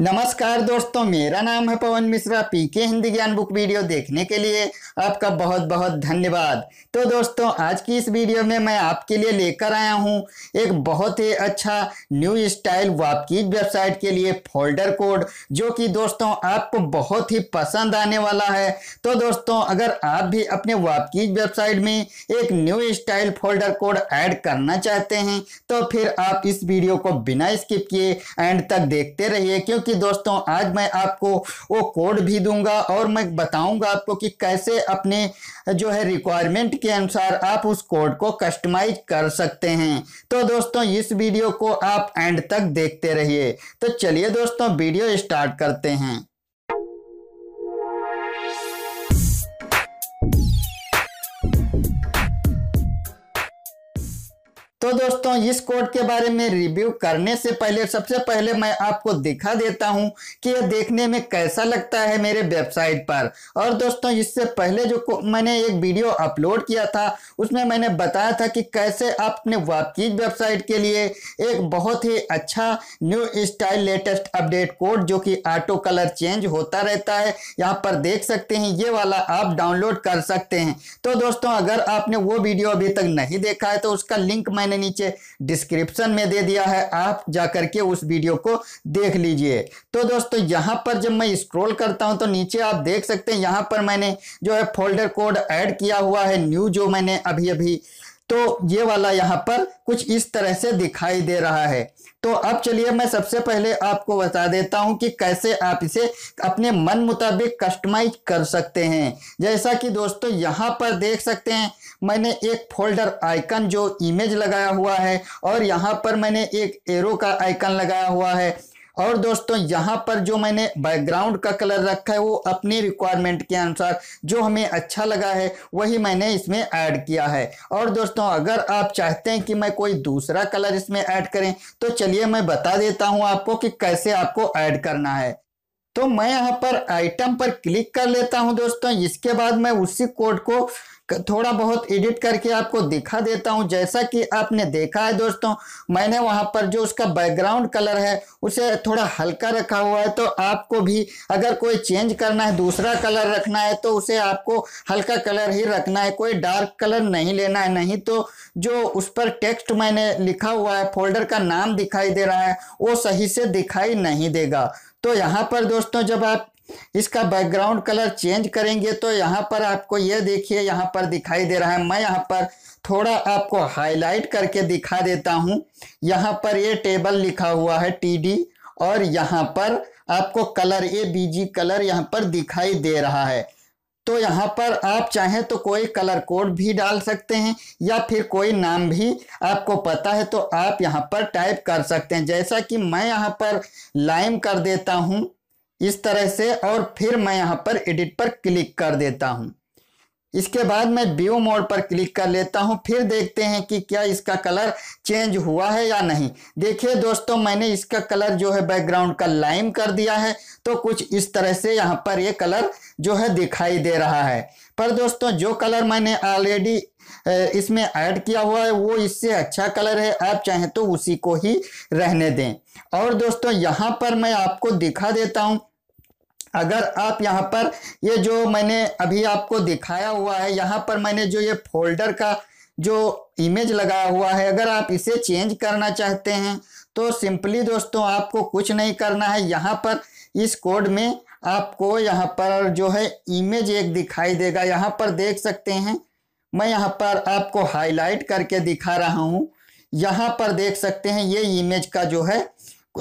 नमस्कार दोस्तों मेरा नाम है पवन मिश्रा पीके हिंदी ज्ञान बुक वीडियो देखने के लिए आपका बहुत बहुत धन्यवाद तो दोस्तों आज की इस वीडियो में मैं आपके लिए लेकर आया हूं एक बहुत ही अच्छा न्यू स्टाइल वापकी वेबसाइट के लिए फोल्डर कोड जो कि दोस्तों आपको बहुत ही पसंद आने वाला है तो दोस्तों अगर आप भी अपने वापकी वेबसाइट में एक new style folder code add करना चाहते हैं तो फिर आप इस वीडियो को बिना स्किप किए एंड तक देखते रहिए क्योंकि क्योंकि दोस्तों आज मैं आपको वो कोड भी दूंगा और मैं बताऊंगा आपको कि कैसे अपने जो है रिक्वायरमेंट के अनुसार आप उस कोड को कस्टमाइज कर सकते हैं तो दोस्तों इस वीडियो को आप एंड तक देखते रहिए तो चलिए दोस्तों वीडियो स्टार्ट करते हैं तो दोस्तों इस कोड के बारे में रिव्यू करने से पहले सबसे पहले मैं आपको दिखा देता हूं कि यह देखने में कैसा लगता है मेरे वेबसाइट पर और दोस्तों इससे पहले जो मैंने एक वीडियो अपलोड किया था उसमें मैंने बताया था कि कैसे आप अपने वापकीज वेबसाइट के लिए एक बहुत ही अच्छा new style latest update code जो कि ऑटो कलर चेंज होता रहता है यहाँ पर देख सकते हैं ये वाला आप डाउनलोड कर सकते हैं तो दोस्तों अगर आपने वो वीडियो अभी तक नहीं देखा है तो उसका लिंक मैं मैंने नीचे डिस्क्रिप्शन में दे दिया है आप जा करके उस वीडियो को देख लीजिए तो दोस्तों यहाँ पर जब मैं स्क्रॉल करता हूँ तो नीचे आप देख सकते हैं यहाँ पर मैंने जो है फोल्डर कोड ऐड किया हुआ है न्यू जो मैंने अभी अभी तो ये वाला यहाँ पर कुछ इस तरह से दिखाई दे रहा है तो अब चलिए मैं सबसे पहले आपको बता देता हूँ कि कैसे आप इसे अपने मन मुताबिक कस्टमाइज कर सकते हैं जैसा कि दोस्तों यहाँ पर देख सकते हैं मैंने एक फोल्डर आइकन जो इमेज लगाया हुआ है और यहाँ पर मैंने एक एरो का आइकन लगाया हुआ है और दोस्तों यहाँ पर जो मैंने बैकग्राउंड का कलर रखा है वो अपनी रिक्वायरमेंट के अनुसार जो हमें अच्छा लगा है वही मैंने इसमें ऐड किया है और दोस्तों अगर आप चाहते हैं कि मैं कोई दूसरा कलर इसमें ऐड करें तो चलिए मैं बता देता हूँ आपको कि कैसे आपको ऐड करना है तो मैं यहाँ पर आइटम पर क्लिक कर लेता हूँ दोस्तों इसके बाद मैं उसी कोड को थोड़ा बहुत एडिट करके आपको दिखा देता हूं जैसा कि आपने देखा है दोस्तों मैंने वहां पर जो उसका बैकग्राउंड कलर है उसे थोड़ा हल्का रखा हुआ है तो आपको भी अगर कोई चेंज करना है दूसरा कलर रखना है तो उसे आपको हल्का कलर ही रखना है कोई डार्क कलर नहीं लेना है नहीं तो जो उस पर टेक्स्ट मैंने लिखा हुआ है फोल्डर का नाम दिखाई दे रहा है वो सही से दिखाई नहीं देगा तो यहाँ पर दोस्तों जब आप इसका बैकग्राउंड कलर चेंज करेंगे तो यहाँ पर आपको ये देखिए यहाँ पर दिखाई दे रहा है मैं यहाँ पर थोड़ा आपको हाईलाइट करके दिखा देता हूँ यहाँ पर ये टेबल लिखा हुआ है टी और यहाँ पर आपको कलर ये बी कलर यहाँ पर दिखाई दे रहा है तो यहाँ पर आप चाहें तो कोई कलर कोड भी डाल सकते हैं या फिर कोई नाम भी आपको पता है तो आप यहाँ पर टाइप कर सकते हैं जैसा कि मैं यहाँ पर लाइम कर देता हूँ इस तरह से और फिर मैं यहाँ पर एडिट पर क्लिक कर देता हूँ इसके बाद मैं व्यू मोड पर क्लिक कर लेता हूं फिर देखते हैं कि क्या इसका कलर चेंज हुआ है या नहीं देखिए दोस्तों मैंने इसका कलर जो है बैकग्राउंड का लाइम कर दिया है तो कुछ इस तरह से यहाँ पर ये कलर जो है दिखाई दे रहा है पर दोस्तों जो कलर मैंने ऑलरेडी इसमें ऐड किया हुआ है वो इससे अच्छा कलर है आप चाहें तो उसी को ही रहने दें और दोस्तों यहाँ पर मैं आपको दिखा देता हूँ अगर आप यहाँ पर ये जो मैंने अभी आपको दिखाया हुआ है यहाँ पर मैंने जो ये फोल्डर का जो इमेज लगाया हुआ है अगर आप इसे चेंज करना चाहते हैं तो सिंपली दोस्तों आपको कुछ नहीं करना है यहाँ पर इस कोड में आपको यहाँ पर जो है इमेज एक दिखाई देगा यहाँ पर देख सकते हैं मैं यहाँ पर आपको हाईलाइट करके दिखा रहा हूँ यहाँ पर देख सकते हैं ये इमेज का जो है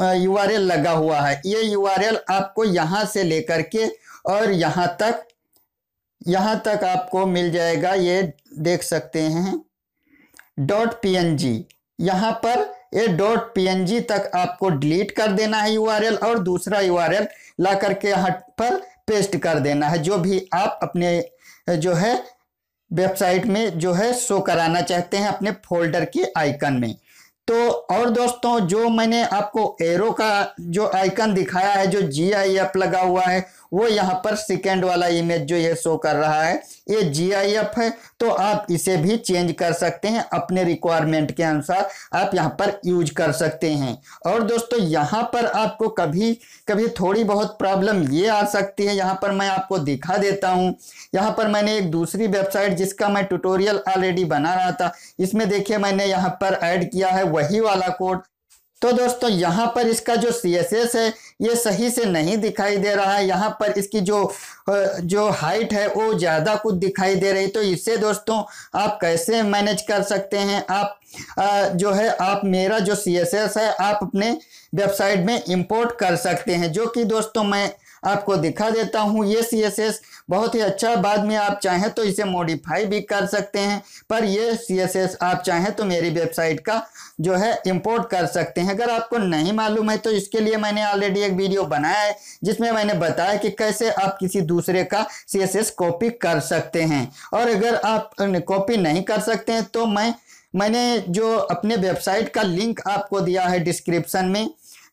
यू लगा हुआ है ये यू आपको यहाँ से लेकर के और यहाँ तक यहाँ तक आपको मिल जाएगा ये देख सकते हैं डॉट पी एन जी यहाँ पर ये डॉट पी एन जी तक आपको डिलीट कर देना है यू और दूसरा यू ला करके यहाँ पर पेस्ट कर देना है जो भी आप अपने जो है वेबसाइट में जो है शो कराना चाहते हैं अपने फोल्डर के आइकन में तो और दोस्तों जो मैंने आपको एरो का जो आइकन दिखाया है जो जी आई एप लगा हुआ है वो यहाँ पर सेकेंड वाला इमेज जो ये शो कर रहा है ये जी है तो आप इसे भी चेंज कर सकते हैं अपने रिक्वायरमेंट के अनुसार आप यहाँ पर यूज कर सकते हैं और दोस्तों यहाँ पर आपको कभी कभी थोड़ी बहुत प्रॉब्लम ये आ सकती है यहाँ पर मैं आपको दिखा देता हूँ यहाँ पर मैंने एक दूसरी वेबसाइट जिसका मैं ट्यूटोरियल ऑलरेडी बना रहा था इसमें देखिए मैंने यहाँ पर ऐड किया है वही वाला कोड तो दोस्तों यहाँ पर इसका जो सी है ये सही से नहीं दिखाई दे रहा है यहाँ पर इसकी जो जो हाइट है वो ज़्यादा कुछ दिखाई दे रही तो इससे दोस्तों आप कैसे मैनेज कर सकते हैं आप जो है आप मेरा जो सी है आप अपने वेबसाइट में इम्पोर्ट कर सकते हैं जो कि दोस्तों मैं आपको दिखा देता हूँ सी एस एस बहुत ही अच्छा बाद में आप चाहें तो इसे मॉडिफाई भी कर सकते हैं पर सी एस एस आप चाहें तो मेरी वेबसाइट का जो है इंपोर्ट कर सकते हैं अगर आपको नहीं मालूम है तो इसके लिए मैंने ऑलरेडी एक वीडियो बनाया है जिसमें मैंने बताया कि कैसे आप किसी दूसरे का सी कॉपी कर सकते हैं और अगर आप कॉपी नहीं कर सकते हैं तो मैं मैंने जो अपने वेबसाइट का लिंक आपको दिया है डिस्क्रिप्शन में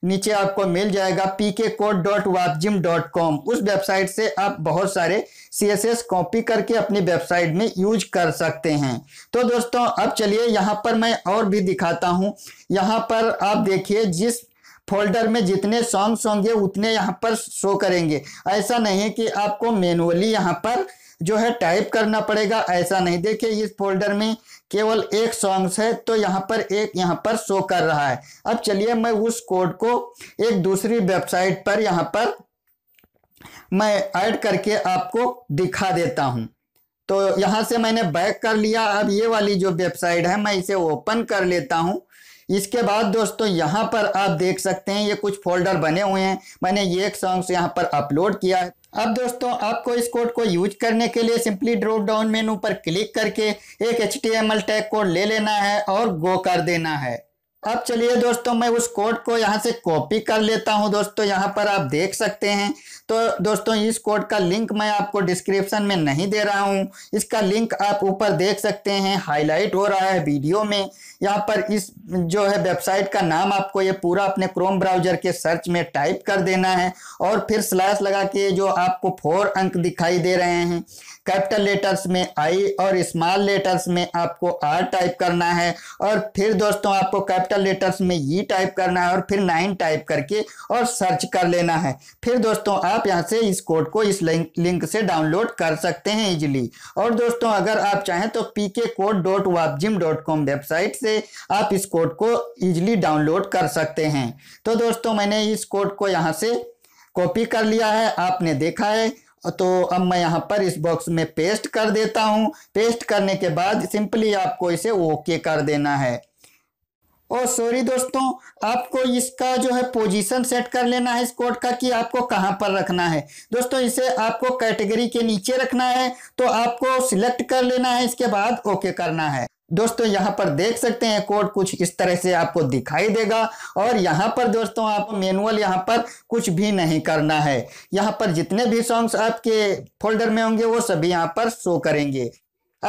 नीचे आपको मिल जाएगा PK code dot Wapzim dot com उस वेबसाइट से आप बहुत सारे सी एस एस कॉपी करके अपनी वेबसाइट में यूज कर सकते हैं तो दोस्तों अब चलिए यहाँ पर मैं और भी दिखाता हूँ यहाँ पर आप देखिए जिस फोल्डर में जितने सॉन्ग्स होंगे उतने यहाँ पर शो करेंगे ऐसा नहीं है कि आपको मैनुअली यहाँ पर जो है टाइप करना पड़ेगा ऐसा नहीं देखिए इस फोल्डर में केवल एक सॉन्ग्स है तो यहाँ पर एक यहाँ पर शो कर रहा है अब चलिए मैं उस कोड को एक दूसरी वेबसाइट पर यहाँ पर मैं ऐड करके आपको दिखा देता हूँ तो यहाँ से मैंने बैक कर लिया अब ये वाली जो वेबसाइट है मैं इसे ओपन कर लेता हूँ इसके बाद दोस्तों यहाँ पर आप देख सकते हैं ये कुछ फोल्डर बने हुए हैं मैंने ये एक सॉन्ग्स यहाँ पर अपलोड किया है अब दोस्तों आपको इस कोड को यूज करने के लिए सिंपली ड्रॉप डाउन मेनू पर क्लिक करके एक एच टैग कोड ले लेना है और गो कर देना है अब चलिए दोस्तों मैं उस कोड को यहाँ से कॉपी कर लेता हूँ दोस्तों यहाँ पर आप देख सकते हैं तो दोस्तों इस कोड का लिंक मैं आपको डिस्क्रिप्शन में नहीं दे रहा हूँ इसका लिंक आप ऊपर देख सकते हैं हाईलाइट हो रहा है वीडियो में यहाँ पर इस जो है वेबसाइट का नाम आपको ये पूरा अपने क्रोम ब्राउजर के सर्च में टाइप कर देना है और फिर स्लैश लगा के जो आपको फोर अंक दिखाई दे रहे हैं कैपिटल लेटर्स में आई और स्मॉल लेटर्स में आपको आर टाइप करना है और फिर दोस्तों आपको कैपिटल लेटर्स में ई टाइप करना है और फिर नाइन टाइप करके और सर्च कर लेना है फिर दोस्तों आप यहाँ से इस कोड को इस लिंक लिंक से डाउनलोड कर सकते हैं इजिली और दोस्तों अगर आप चाहें तो P K code dot Wapzim dot com website से आप इस कोड को इजिली डाउनलोड कर सकते हैं तो दोस्तों मैंने इस कोड को यहाँ से कॉपी कर लिया है आपने देखा है तो अब मैं यहाँ पर इस बॉक्स में पेस्ट कर देता हूँ पेस्ट करने के बाद सिंपली आपको इसे ओके कर देना है और सॉरी दोस्तों आपको इसका जो है पोजीशन सेट कर लेना है इस कोड का कि आपको कहाँ पर रखना है दोस्तों इसे आपको कैटेगरी के नीचे रखना है तो आपको सिलेक्ट कर लेना है इसके बाद ओके करना है दोस्तों यहाँ पर देख सकते हैं कोड कुछ इस तरह से आपको दिखाई देगा और यहाँ पर दोस्तों आपको मैनुअल यहाँ पर कुछ भी नहीं करना है यहाँ पर जितने भी सॉन्ग्स आपके फोल्डर में होंगे वो सभी यहाँ पर शो करेंगे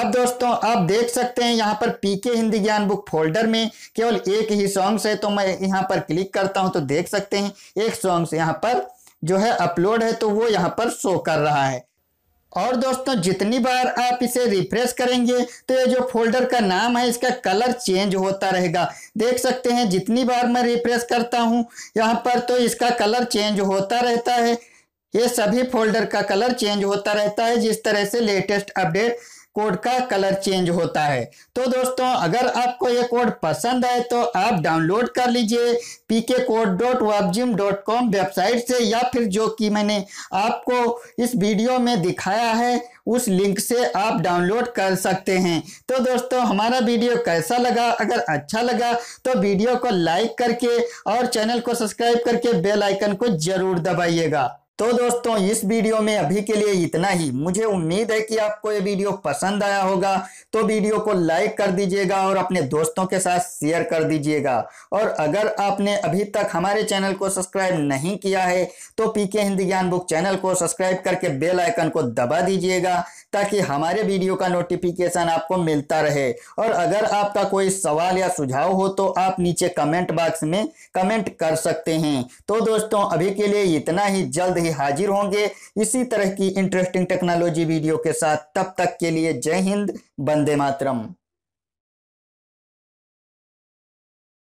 अब दोस्तों आप देख सकते हैं यहाँ पर पीके हिंदी ज्ञान बुक फोल्डर में केवल एक ही सॉन्ग्स है तो मैं यहाँ पर क्लिक करता हूँ तो देख सकते हैं एक सॉन्ग्स यहाँ पर जो है अपलोड है तो वो यहाँ पर शो कर रहा है और दोस्तों जितनी बार आप इसे रिफ्रेश करेंगे तो ये जो फोल्डर का नाम है इसका कलर चेंज होता रहेगा देख सकते हैं जितनी बार मैं रिफ्रेश करता हूँ यहाँ पर तो इसका कलर चेंज होता रहता है ये सभी फोल्डर का कलर चेंज होता रहता है जिस तरह से लेटेस्ट अपडेट कोड का कलर चेंज होता है तो दोस्तों अगर आपको ये कोड पसंद आए तो आप डाउनलोड कर लीजिए P K code dot Wapzim dot com website से या फिर जो कि मैंने आपको इस वीडियो में दिखाया है उस लिंक से आप डाउनलोड कर सकते हैं तो दोस्तों हमारा वीडियो कैसा लगा अगर अच्छा लगा तो वीडियो को लाइक करके और चैनल को सब्सक्राइब करके बेल आइकन को ज़रूर दबाइएगा तो दोस्तों इस वीडियो में अभी के लिए इतना ही मुझे उम्मीद है कि आपको ये वीडियो पसंद आया होगा तो वीडियो को लाइक कर दीजिएगा और अपने दोस्तों के साथ शेयर कर दीजिएगा और अगर आपने अभी तक हमारे चैनल को सब्सक्राइब नहीं किया है तो PK Hindi Gyan book channel को सब्सक्राइब करके बेल आइकन को दबा दीजिएगा ताकि हमारे वीडियो का नोटिफिकेशन आपको मिलता रहे और अगर आपका कोई सवाल या सुझाव हो तो आप नीचे कमेंट बॉक्स में कमेंट कर सकते हैं तो दोस्तों अभी के लिए इतना ही जल्द ही हाजिर होंगे इसी तरह की इंटरेस्टिंग टेक्नोलॉजी वीडियो के साथ तब तक के लिए जय हिंद बंदे मातरम